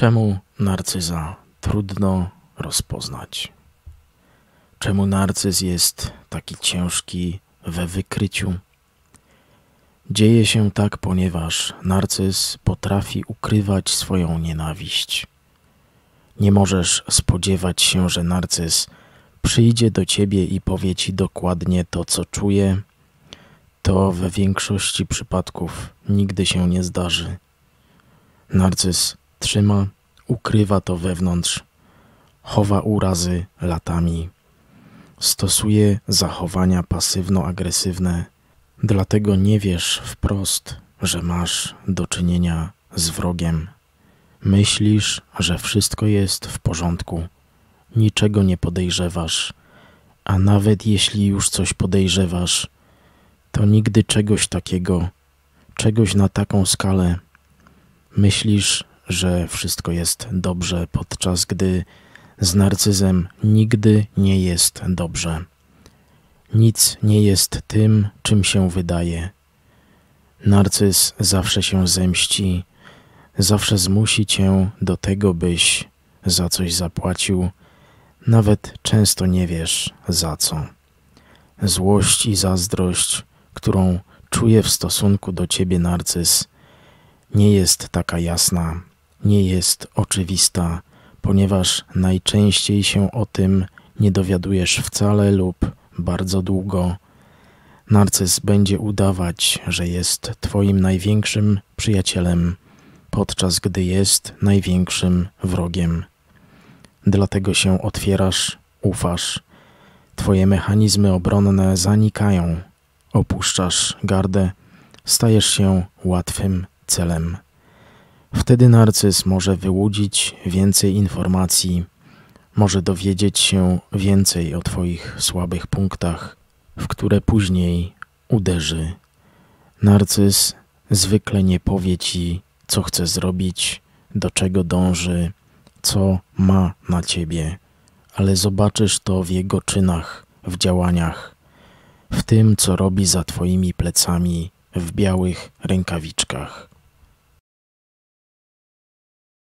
Czemu narcyza trudno rozpoznać? Czemu narcyz jest taki ciężki we wykryciu? Dzieje się tak, ponieważ narcyz potrafi ukrywać swoją nienawiść. Nie możesz spodziewać się, że narcyz przyjdzie do ciebie i powie ci dokładnie to, co czuje. To we większości przypadków nigdy się nie zdarzy. Narcyz trzyma, ukrywa to wewnątrz, chowa urazy latami, stosuje zachowania pasywno-agresywne, dlatego nie wiesz wprost, że masz do czynienia z wrogiem. Myślisz, że wszystko jest w porządku, niczego nie podejrzewasz, a nawet jeśli już coś podejrzewasz, to nigdy czegoś takiego, czegoś na taką skalę. Myślisz, że wszystko jest dobrze, podczas gdy z narcyzem nigdy nie jest dobrze. Nic nie jest tym, czym się wydaje. Narcyz zawsze się zemści, zawsze zmusi cię do tego, byś za coś zapłacił, nawet często nie wiesz za co. Złość i zazdrość, którą czuje w stosunku do ciebie narcyz, nie jest taka jasna, nie jest oczywista, ponieważ najczęściej się o tym nie dowiadujesz wcale lub bardzo długo. Narcyz będzie udawać, że jest Twoim największym przyjacielem, podczas gdy jest największym wrogiem. Dlatego się otwierasz, ufasz. Twoje mechanizmy obronne zanikają, opuszczasz gardę, stajesz się łatwym celem. Wtedy narcyz może wyłudzić więcej informacji, może dowiedzieć się więcej o Twoich słabych punktach, w które później uderzy. Narcyz zwykle nie powie Ci, co chce zrobić, do czego dąży, co ma na Ciebie, ale zobaczysz to w jego czynach, w działaniach, w tym, co robi za Twoimi plecami w białych rękawiczkach.